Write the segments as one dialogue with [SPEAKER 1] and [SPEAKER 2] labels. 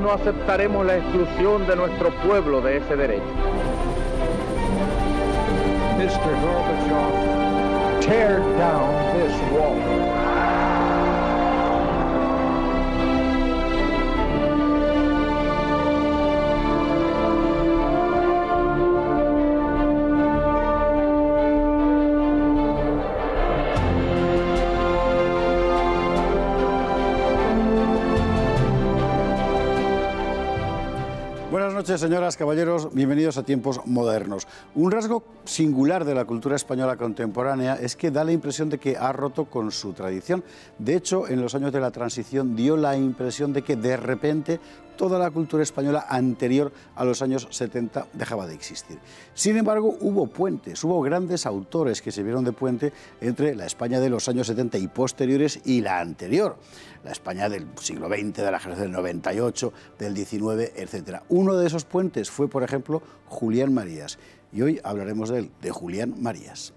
[SPEAKER 1] no aceptaremos la exclusión de nuestro pueblo de ese derecho.
[SPEAKER 2] Mr. tear down this wall.
[SPEAKER 3] noches, señoras, caballeros, bienvenidos a Tiempos Modernos. Un rasgo singular de la cultura española contemporánea es que da la impresión de que ha roto con su tradición. De hecho, en los años de la transición dio la impresión de que de repente toda la cultura española anterior a los años 70 dejaba de existir. Sin embargo, hubo puentes, hubo grandes autores que se vieron de puente entre la España de los años 70 y posteriores y la anterior, la España del siglo XX, de la generación del 98, del 19, etc. Uno de esos puentes fue, por ejemplo, Julián Marías. Y hoy hablaremos de él, de Julián
[SPEAKER 2] Marías.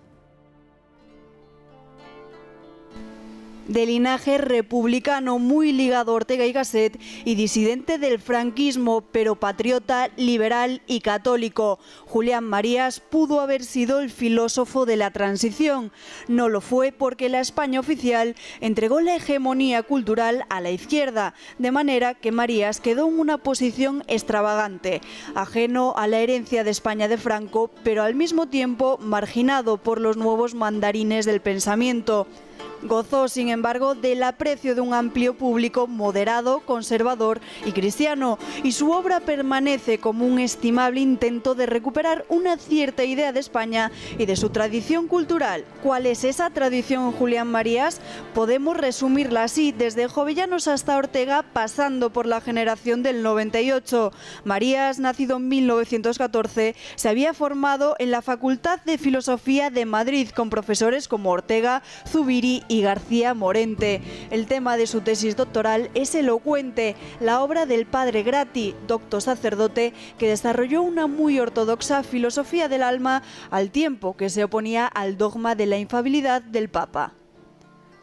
[SPEAKER 2] de linaje republicano muy ligado a Ortega y Gasset y disidente del franquismo, pero patriota, liberal y católico. Julián Marías pudo haber sido el filósofo de la transición. No lo fue porque la España oficial entregó la hegemonía cultural a la izquierda, de manera que Marías quedó en una posición extravagante, ajeno a la herencia de España de Franco, pero al mismo tiempo marginado por los nuevos mandarines del pensamiento. Gozó, sin embargo, del aprecio de un amplio público moderado, conservador y cristiano, y su obra permanece como un estimable intento de recuperar una cierta idea de España y de su tradición cultural. ¿Cuál es esa tradición, Julián Marías? Podemos resumirla así, desde Jovellanos hasta Ortega, pasando por la generación del 98. Marías, nacido en 1914, se había formado en la Facultad de Filosofía de Madrid con profesores como Ortega, Zubiri y y García Morente. El tema de su tesis doctoral es elocuente, la obra del padre Grati, docto sacerdote, que desarrolló una muy ortodoxa filosofía del alma al tiempo que se oponía al dogma de la infabilidad del Papa.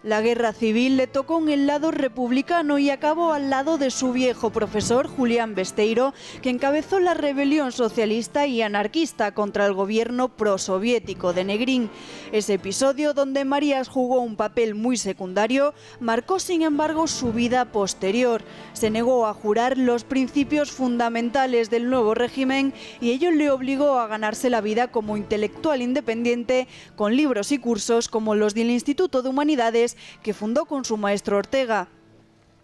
[SPEAKER 2] La guerra civil le tocó en el lado republicano y acabó al lado de su viejo profesor Julián Besteiro, que encabezó la rebelión socialista y anarquista contra el gobierno prosoviético de Negrín. Ese episodio, donde Marías jugó un papel muy secundario, marcó sin embargo su vida posterior. Se negó a jurar los principios fundamentales del nuevo régimen y ello le obligó a ganarse la vida como intelectual independiente con libros y cursos como los del Instituto de Humanidades que fundó con su maestro Ortega.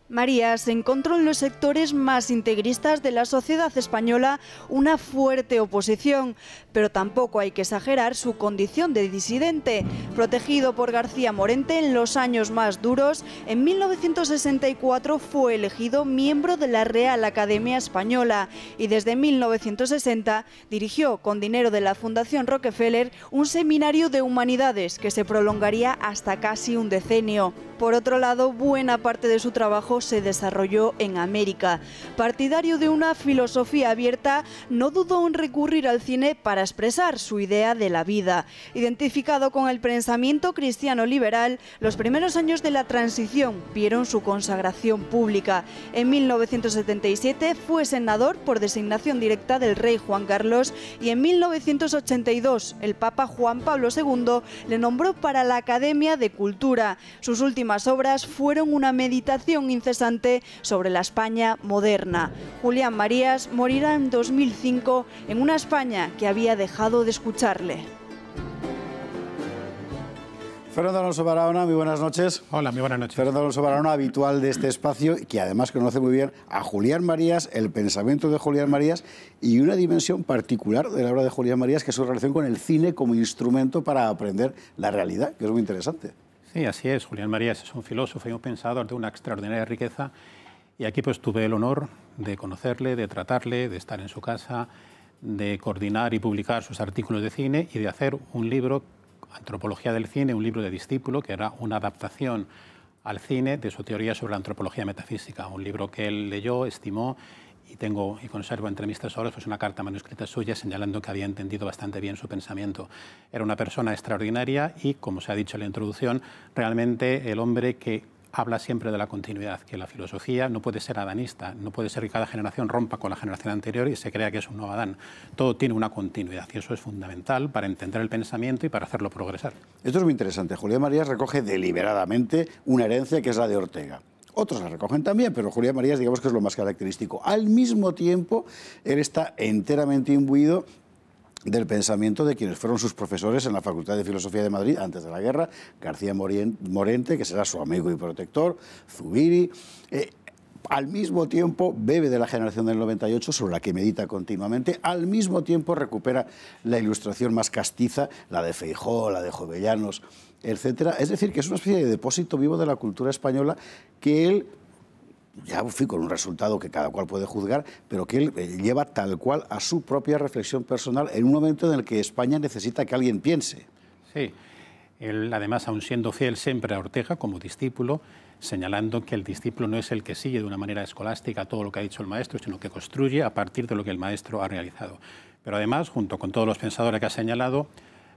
[SPEAKER 2] María se encontró en los sectores más integristas de la sociedad española una fuerte oposición, pero tampoco hay que exagerar su condición de disidente. Protegido por García Morente en los años más duros, en 1964 fue elegido miembro de la Real Academia Española y desde 1960 dirigió con dinero de la Fundación Rockefeller un seminario de humanidades que se prolongaría hasta casi un decenio. Por otro lado, buena parte de su trabajo se desarrolló en América. Partidario de una filosofía abierta, no dudó en recurrir al cine para expresar su idea de la vida. Identificado con el pensamiento cristiano liberal, los primeros años de la transición vieron su consagración pública. En 1977 fue senador por designación directa del rey Juan Carlos y en 1982 el Papa Juan Pablo II le nombró para la Academia de Cultura. Sus últimas obras fueron una meditación sobre la España moderna. Julián Marías morirá en 2005 en una España que había dejado de escucharle.
[SPEAKER 3] Fernando Alonso Barahona, muy buenas noches. Hola, muy buenas noches. Fernando Alonso Barahona, habitual de este espacio, que además conoce muy bien a Julián Marías, el pensamiento de Julián Marías y una dimensión particular de la obra de Julián Marías, que es su relación con el cine como instrumento para aprender la realidad, que es muy interesante.
[SPEAKER 1] Sí, así es. Julián Marías es un filósofo y un pensador de una extraordinaria riqueza y aquí pues tuve el honor de conocerle, de tratarle, de estar en su casa, de coordinar y publicar sus artículos de cine y de hacer un libro, Antropología del Cine, un libro de discípulo, que era una adaptación al cine de su teoría sobre la antropología metafísica, un libro que él leyó, estimó y, tengo, y conservo entre mis tesoros pues una carta manuscrita suya señalando que había entendido bastante bien su pensamiento. Era una persona extraordinaria y, como se ha dicho en la introducción, realmente el hombre que habla siempre de la continuidad, que la filosofía no puede ser adanista, no puede ser que cada generación rompa con la generación anterior y se crea que es un nuevo Adán. Todo tiene una continuidad y eso es fundamental para entender el pensamiento
[SPEAKER 3] y para hacerlo progresar. Esto es muy interesante. Julián Marías recoge deliberadamente una herencia que es la de Ortega. Otros la recogen también, pero Julián Marías digamos que es lo más característico. Al mismo tiempo, él está enteramente imbuido del pensamiento de quienes fueron sus profesores en la Facultad de Filosofía de Madrid antes de la guerra, García Morente, que será su amigo y protector, Zubiri. Eh, al mismo tiempo bebe de la generación del 98, sobre la que medita continuamente, al mismo tiempo recupera la ilustración más castiza, la de Feijó, la de Jovellanos, etc. Es decir, que es una especie de depósito vivo de la cultura española que él ya fui con un resultado que cada cual puede juzgar, pero que él eh, lleva tal cual a su propia reflexión personal en un momento en el que España necesita que alguien piense.
[SPEAKER 1] Sí, él además, aún siendo fiel siempre a Ortega como discípulo, señalando que el discípulo no es el que sigue de una manera escolástica todo lo que ha dicho el maestro, sino que construye a partir de lo que el maestro ha realizado. Pero además, junto con todos los pensadores que ha señalado,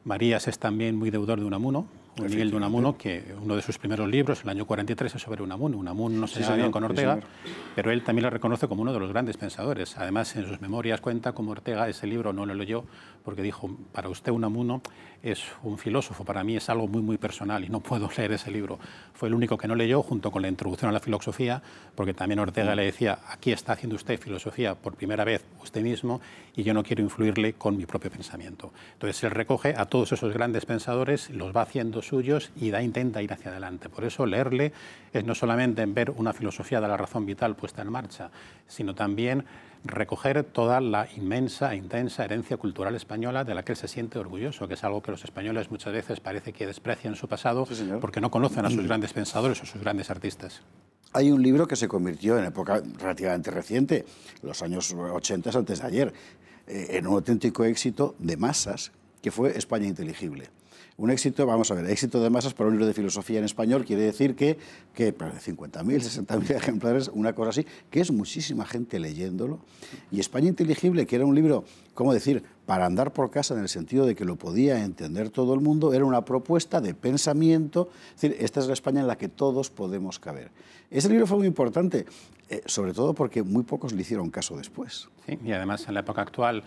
[SPEAKER 1] Marías es también muy deudor de Unamuno,
[SPEAKER 2] Miguel de Unamuno,
[SPEAKER 1] que uno de sus primeros libros, el año 43, es sobre Unamuno. Unamuno no se salió con Ortega, pero él también lo reconoce como uno de los grandes pensadores. Además, en sus memorias cuenta como Ortega, ese libro no lo leyó, porque dijo, para usted Unamuno es un filósofo, para mí es algo muy, muy personal y no puedo leer ese libro. Fue el único que no leyó junto con la introducción a la filosofía, porque también Ortega le decía, aquí está haciendo usted filosofía por primera vez usted mismo y yo no quiero influirle con mi propio pensamiento. Entonces él recoge a todos esos grandes pensadores, los va haciendo suyos y da, intenta ir hacia adelante. Por eso leerle es no solamente en ver una filosofía de la razón vital puesta en marcha, sino también recoger toda la inmensa e intensa herencia cultural española de la que él se siente orgulloso, que es algo que los españoles muchas veces parece que desprecian su pasado porque no conocen a sus grandes pensadores o sus grandes artistas.
[SPEAKER 3] Hay un libro que se convirtió en época relativamente reciente, los años 80 antes de ayer, eh, en un auténtico éxito de masas que fue España Inteligible. Un éxito, vamos a ver, éxito de masas para un libro de filosofía en español quiere decir que, que 50.000, 60.000 ejemplares, una cosa así, que es muchísima gente leyéndolo. Y España Inteligible, que era un libro, ¿cómo decir?, para andar por casa en el sentido de que lo podía entender todo el mundo, era una propuesta de pensamiento, es decir, esta es la España en la que todos podemos caber. Ese libro fue muy importante, eh, sobre todo porque muy pocos le hicieron caso después. Sí,
[SPEAKER 1] y además en la época actual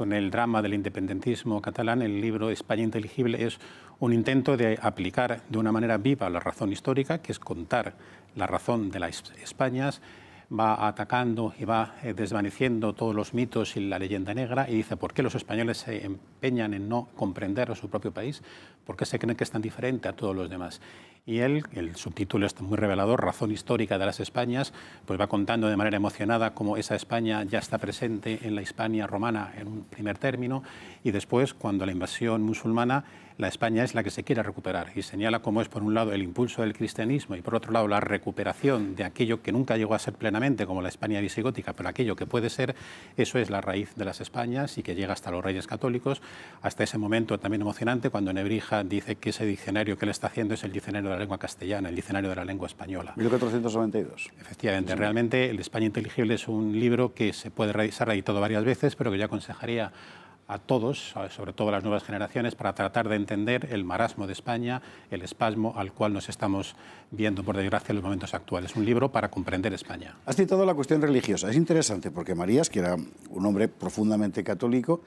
[SPEAKER 1] con el drama del independentismo catalán, el libro España Inteligible es un intento de aplicar de una manera viva la razón histórica, que es contar la razón de las Españas, va atacando y va eh, desvaneciendo todos los mitos y la leyenda negra y dice por qué los españoles se empeñan en no comprender a su propio país, por qué se creen que es tan diferente a todos los demás y él, el subtítulo está muy revelador, Razón histórica de las Españas, pues va contando de manera emocionada cómo esa España ya está presente en la Hispania romana en un primer término y después, cuando la invasión musulmana, la España es la que se quiere recuperar y señala cómo es, por un lado, el impulso del cristianismo y, por otro lado, la recuperación de aquello que nunca llegó a ser plenamente como la España visigótica, pero aquello que puede ser, eso es la raíz de las Españas y que llega hasta los reyes católicos, hasta ese momento también emocionante cuando Nebrija dice que ese diccionario que él está haciendo es el diccionario de la lengua castellana, el diccionario de la lengua española.
[SPEAKER 3] 1492.
[SPEAKER 1] Efectivamente, realmente el España Inteligible es un libro que se puede revisar, ha varias veces, pero que yo aconsejaría a todos, sobre todo a las nuevas generaciones, para tratar de entender el marasmo de España, el espasmo al cual nos estamos viendo, por desgracia, en los momentos actuales. Un libro para comprender España.
[SPEAKER 3] Has citado la cuestión religiosa. Es interesante porque Marías, que era un hombre profundamente católico,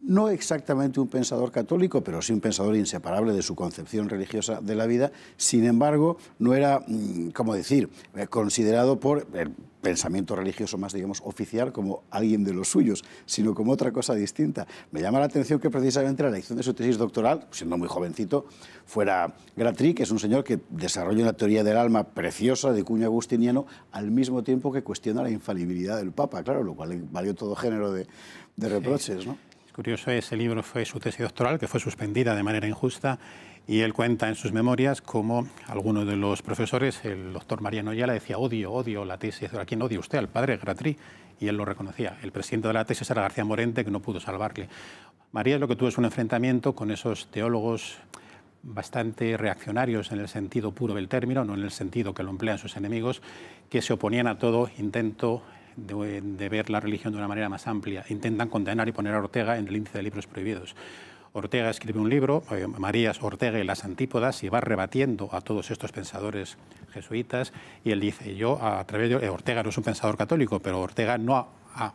[SPEAKER 3] no exactamente un pensador católico, pero sí un pensador inseparable de su concepción religiosa de la vida, sin embargo, no era, mm, como decir, eh, considerado por el pensamiento religioso más, digamos, oficial como alguien de los suyos, sino como otra cosa distinta. Me llama la atención que precisamente la elección de su tesis doctoral, siendo muy jovencito, fuera Gratry, que es un señor que desarrolla una teoría del alma preciosa de cuño agustiniano, al mismo tiempo que cuestiona la infalibilidad del Papa, claro, lo cual le valió todo género de, de reproches, ¿no?
[SPEAKER 1] curioso, ese libro fue su tesis doctoral, que fue suspendida de manera injusta, y él cuenta en sus memorias cómo alguno de los profesores, el doctor Mariano Noyala, decía odio, odio la tesis. ¿A quién odia usted? Al padre Gratri. Y él lo reconocía. El presidente de la tesis era García Morente, que no pudo salvarle. María lo que tuvo es un enfrentamiento con esos teólogos bastante reaccionarios en el sentido puro del término, no en el sentido que lo emplean sus enemigos, que se oponían a todo intento de, ver la religión de una manera más amplia. Intentan condenar y poner a Ortega en el índice de libros prohibidos. Ortega escribe un libro, María eh, Marías Ortega y las Antípodas, y va rebatiendo a todos estos pensadores jesuitas, y él dice, yo a través de... Eh, Ortega no es un pensador católico, pero Ortega no ha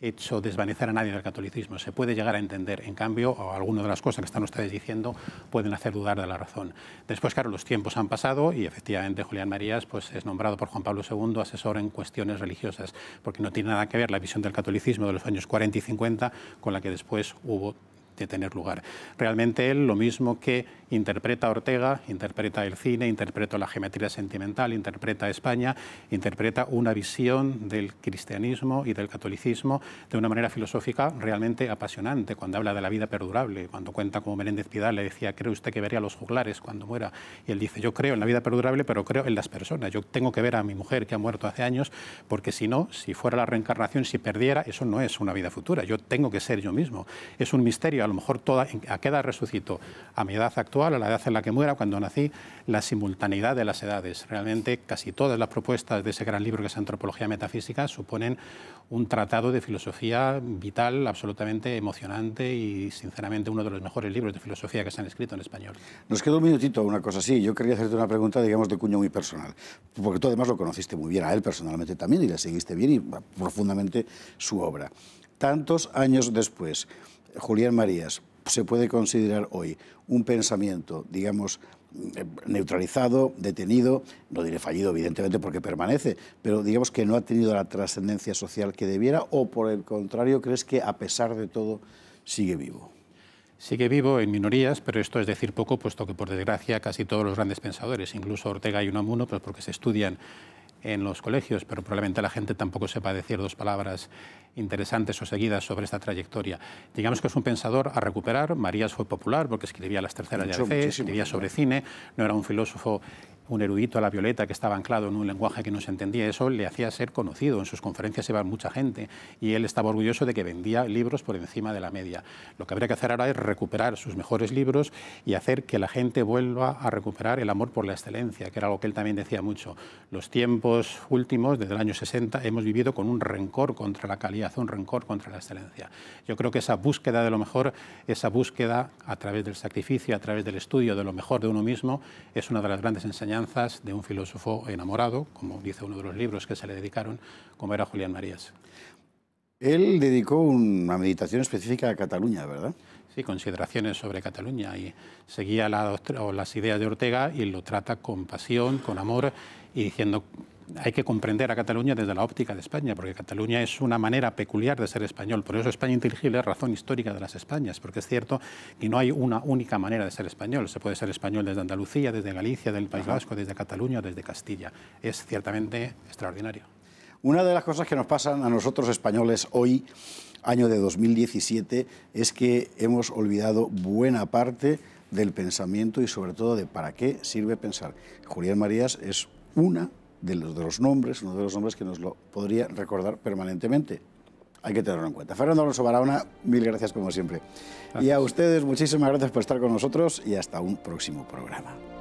[SPEAKER 1] hecho desvanecer a nadie del catolicismo. Se puede llegar a entender, en cambio, o alguna de las cosas que están ustedes diciendo pueden hacer dudar de la razón. Después, claro, los tiempos han pasado y efectivamente Julián Marías pues, es nombrado por Juan Pablo II asesor en cuestiones religiosas, porque no tiene nada que ver la visión del catolicismo de los años 40 y 50 con la que después hubo de tener lugar. Realmente él, lo mismo que interpreta Ortega, interpreta el cine, interpreta la geometría sentimental, interpreta España, interpreta una visión del cristianismo y del catolicismo de una manera filosófica realmente apasionante, cuando habla de la vida perdurable, cuando cuenta como Menéndez Pidal le decía, ¿cree usted que vería a los juglares cuando muera? Y él dice, yo creo en la vida perdurable, pero creo en las personas, yo tengo que ver a mi mujer que ha muerto hace años, porque si no, si fuera la reencarnación, si perdiera, eso no es una vida futura, yo tengo que ser yo mismo. Es un misterio a lo mejor toda, a qué resucito, a mi edad actual, a la edad en la que muera, cuando nací, la simultaneidad de las edades. Realmente casi todas las propuestas de ese gran libro que es Antropología Metafísica suponen un tratado de filosofía vital absolutamente emocionante y sinceramente uno de los mejores libros de filosofía que se han escrito en español.
[SPEAKER 3] Nos queda un minutito, una cosa así. Yo quería hacerte una pregunta, digamos, de cuño muy personal, porque tú además lo conociste muy bien a él personalmente también y le seguiste bien y profundamente su obra. Tantos años después, Julián Marías se puede considerar hoy un pensamiento, digamos, eh, neutralizado, detenido, no diré fallido evidentemente porque permanece, pero digamos que no ha tenido la trascendencia social que debiera o por el contrario crees que a pesar de todo sigue vivo? Sigue vivo en
[SPEAKER 1] minorías, pero esto es decir poco, puesto que por desgracia casi todos los grandes pensadores, incluso Ortega y Unamuno, pues porque se estudian en los colegios, pero probablemente la gente tampoco sepa decir dos palabras interesantes o seguidas sobre esta trayectoria. Digamos que es un pensador a recuperar. Marías fue popular porque escribía las terceras Mucho, de escribía sobre cine, no era un filósofo un erudito a la Violeta que estaba anclado en un lenguaje que no se entendía. Eso le hacía ser conocido. En sus conferencias iba mucha gente y él estaba orgulloso de que vendía libros por encima de la media. Lo que habría que hacer ahora es recuperar sus mejores libros y hacer que la gente vuelva a recuperar el amor por la excelencia, que era algo que él también decía mucho. Los tiempos últimos, desde el año 60, hemos vivido con un rencor contra la calidad, un rencor contra la excelencia. Yo creo que esa búsqueda de lo mejor, esa búsqueda a través del sacrificio, a través del estudio de lo mejor de uno mismo, es una de las grandes enseñanzas de un filósofo enamorado, como dice uno de los libros que se le dedicaron, como era Julián Marías.
[SPEAKER 3] Él dedicó una meditación específica a Cataluña, ¿verdad? Sí, consideraciones sobre
[SPEAKER 1] Cataluña y seguía las ideas de Ortega y lo trata con pasión, con amor y diciendo hay que comprender a Cataluña desde la óptica de España, porque Cataluña es una manera peculiar de ser español. Por eso España inteligible es razón histórica de las Españas, porque es cierto que no hay una única manera de ser español. Se puede ser español desde Andalucía, desde Galicia, del País Vasco, desde Cataluña desde Castilla. Es ciertamente extraordinario.
[SPEAKER 3] Una de las cosas que nos pasan a nosotros españoles hoy, año de 2017, es que hemos olvidado buena parte del pensamiento y sobre todo de para qué sirve pensar. Julián Marías es una de los, de los nombres, uno de los nombres que nos lo podría recordar permanentemente. Hay que tenerlo en cuenta. Fernando Alonso Barahona, mil gracias como siempre. Y a ustedes muchísimas gracias por estar con nosotros y hasta un próximo programa.